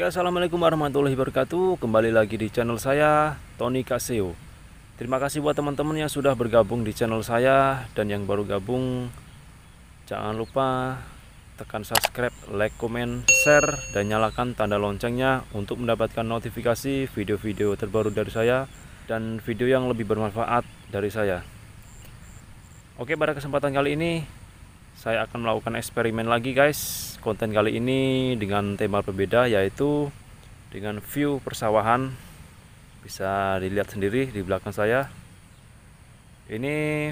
Oke assalamualaikum warahmatullahi wabarakatuh Kembali lagi di channel saya Tony Kaseo Terima kasih buat teman-teman yang sudah bergabung di channel saya Dan yang baru gabung Jangan lupa tekan subscribe, like, komen, share Dan nyalakan tanda loncengnya Untuk mendapatkan notifikasi video-video terbaru dari saya Dan video yang lebih bermanfaat dari saya Oke pada kesempatan kali ini saya akan melakukan eksperimen lagi guys konten kali ini dengan tema berbeda yaitu dengan view persawahan bisa dilihat sendiri di belakang saya ini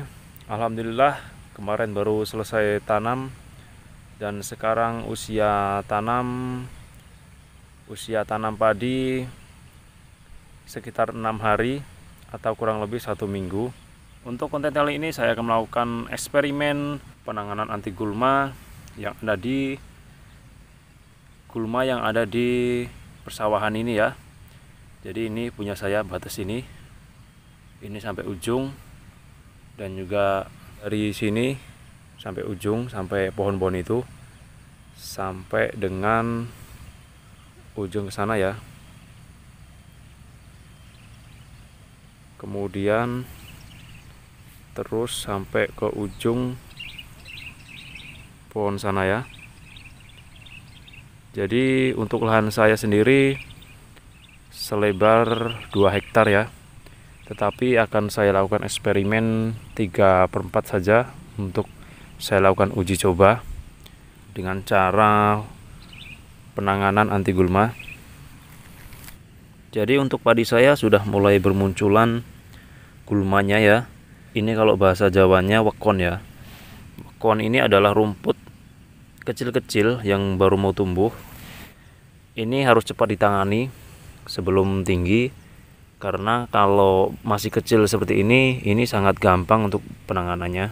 Alhamdulillah kemarin baru selesai tanam dan sekarang usia tanam usia tanam padi sekitar enam hari atau kurang lebih satu minggu untuk konten kali ini saya akan melakukan eksperimen penanganan anti gulma yang ada di gulma yang ada di persawahan ini ya jadi ini punya saya batas ini ini sampai ujung dan juga dari sini sampai ujung sampai pohon-pohon itu sampai dengan ujung ke sana ya kemudian terus sampai ke ujung pohon sana ya jadi untuk lahan saya sendiri selebar 2 hektar ya tetapi akan saya lakukan eksperimen 3 per 4 saja untuk saya lakukan uji coba dengan cara penanganan anti gulma jadi untuk padi saya sudah mulai bermunculan gulmanya ya ini kalau bahasa jawanya wekon ya Kon ini adalah rumput kecil-kecil yang baru mau tumbuh. Ini harus cepat ditangani sebelum tinggi karena kalau masih kecil seperti ini, ini sangat gampang untuk penanganannya.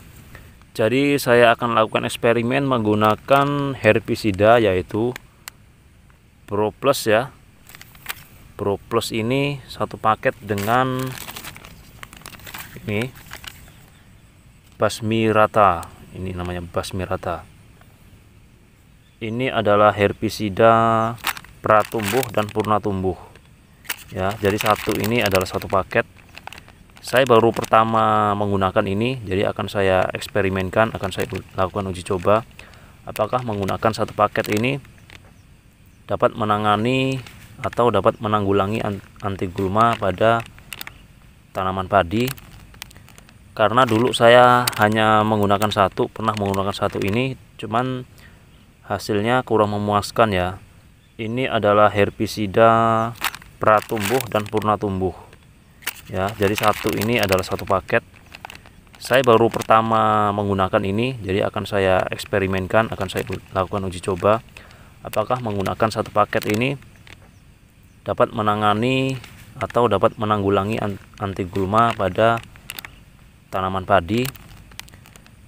Jadi saya akan lakukan eksperimen menggunakan herbisida yaitu Pro Plus ya. Pro Plus ini satu paket dengan ini basmi rata ini namanya basmirata ini adalah herbisida pratumbuh dan purna tumbuh ya jadi satu ini adalah satu paket saya baru pertama menggunakan ini jadi akan saya eksperimenkan akan saya lakukan uji coba apakah menggunakan satu paket ini dapat menangani atau dapat menanggulangi anti gulma pada tanaman padi karena dulu saya hanya menggunakan satu pernah menggunakan satu ini cuman hasilnya kurang memuaskan ya ini adalah herbisida pratumbuh dan purna tumbuh ya jadi satu ini adalah satu paket saya baru pertama menggunakan ini jadi akan saya eksperimenkan akan saya lakukan uji coba apakah menggunakan satu paket ini dapat menangani atau dapat menanggulangi anti gulma pada tanaman padi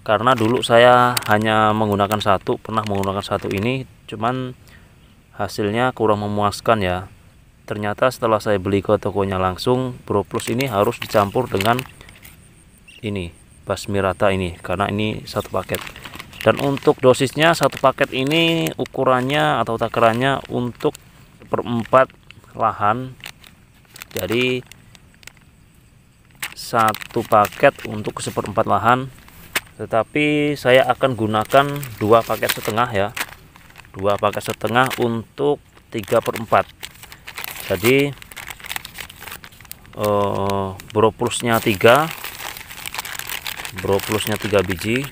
karena dulu saya hanya menggunakan satu pernah menggunakan satu ini cuman hasilnya kurang memuaskan ya ternyata setelah saya beli ke tokonya langsung Bro Plus ini harus dicampur dengan ini basmi rata ini karena ini satu paket dan untuk dosisnya satu paket ini ukurannya atau takarannya untuk perempat lahan jadi satu paket untuk seperempat lahan tetapi saya akan gunakan dua paket setengah ya dua paket setengah untuk tiga per 4 jadi eh, tiga, 3 plusnya 3 biji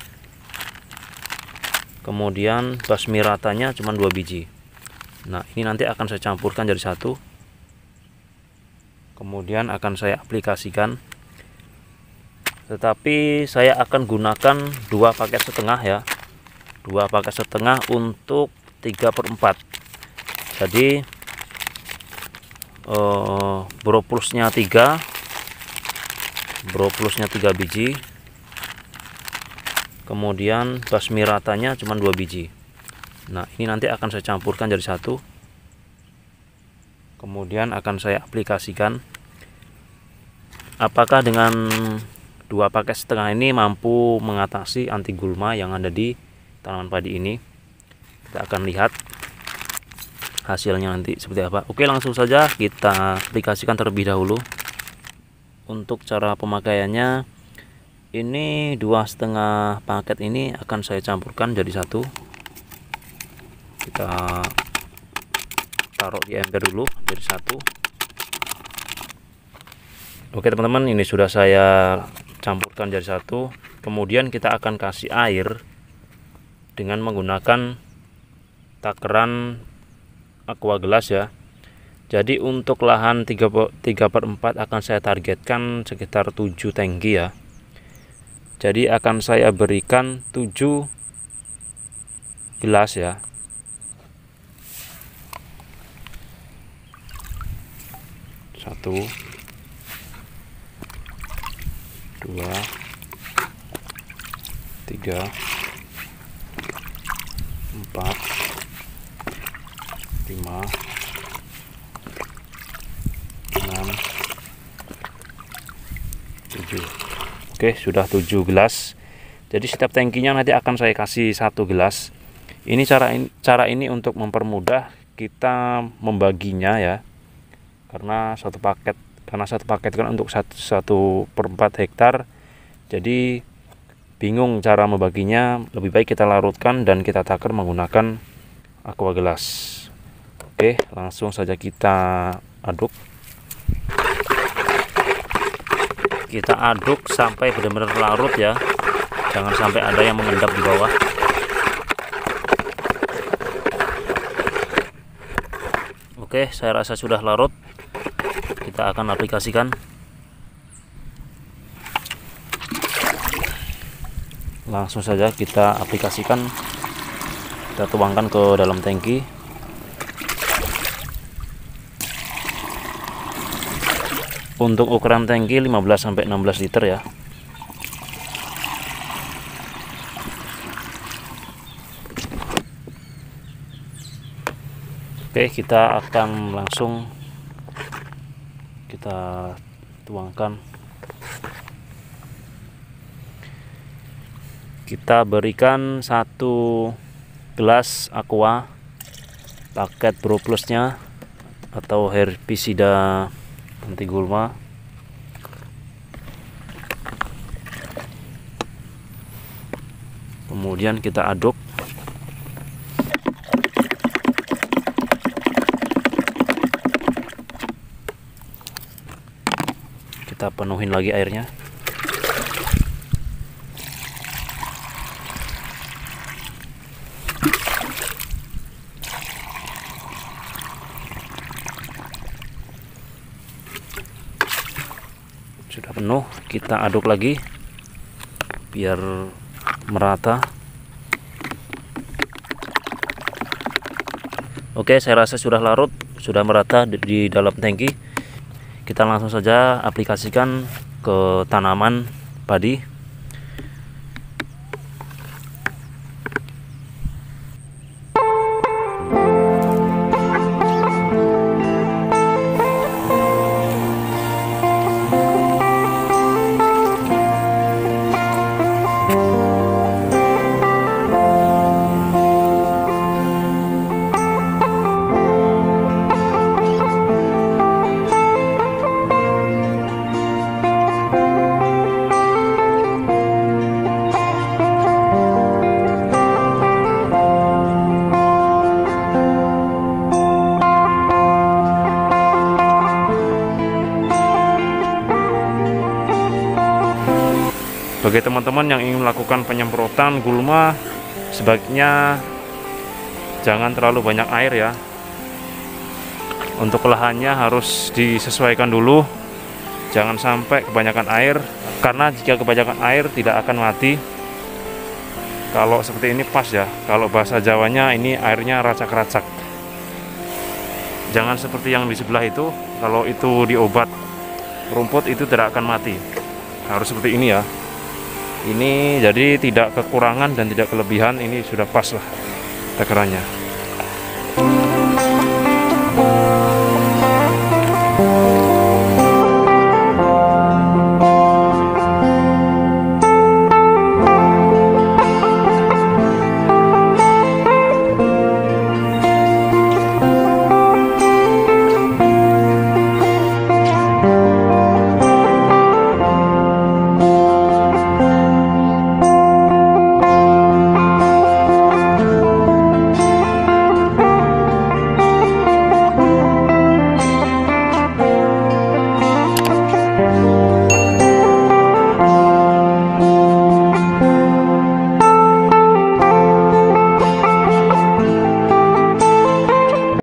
kemudian basmi ratanya cuma dua biji nah ini nanti akan saya campurkan jadi satu kemudian akan saya aplikasikan tetapi saya akan gunakan dua paket setengah ya dua paket setengah untuk 3 per 4 jadi eh, tiga 3 plusnya 3 biji kemudian basmi ratanya cuma 2 biji nah ini nanti akan saya campurkan jadi satu kemudian akan saya aplikasikan apakah dengan dua paket setengah ini mampu mengatasi anti gulma yang ada di tanaman padi ini kita akan lihat hasilnya nanti seperti apa oke langsung saja kita aplikasikan terlebih dahulu untuk cara pemakaiannya ini dua setengah paket ini akan saya campurkan jadi satu kita taruh di ember dulu jadi satu oke teman-teman ini sudah saya campurkan jadi satu kemudian kita akan kasih air dengan menggunakan takaran aqua gelas ya jadi untuk lahan 3, 3 per 4 akan saya targetkan sekitar 7 tangki ya jadi akan saya berikan 7 gelas ya satu dua tiga empat lima enam tujuh oke sudah tujuh gelas jadi setiap tangkinya nanti akan saya kasih satu gelas ini cara ini cara ini untuk mempermudah kita membaginya ya karena satu paket karena satu paket kan untuk satu, satu per empat hektar jadi bingung cara membaginya lebih baik kita larutkan dan kita takar menggunakan aqua gelas oke langsung saja kita aduk kita aduk sampai benar-benar larut ya jangan sampai ada yang mengendap di bawah oke saya rasa sudah larut kita akan aplikasikan langsung saja kita aplikasikan kita tuangkan ke dalam tangki untuk ukuran tangki 15-16 liter ya oke kita akan langsung kita tuangkan kita berikan satu gelas aqua paket proplusnya atau herbisida anti gulma kemudian kita aduk kita penuhin lagi airnya sudah penuh kita aduk lagi biar merata oke saya rasa sudah larut sudah merata di dalam tangki kita langsung saja aplikasikan ke tanaman padi bagi teman-teman yang ingin melakukan penyemprotan gulma sebaiknya jangan terlalu banyak air ya untuk lahannya harus disesuaikan dulu jangan sampai kebanyakan air karena jika kebanyakan air tidak akan mati kalau seperti ini pas ya kalau bahasa Jawanya ini airnya racak-racak jangan seperti yang di sebelah itu kalau itu diobat rumput itu tidak akan mati harus seperti ini ya ini jadi tidak kekurangan dan tidak kelebihan ini sudah pas lah takarannya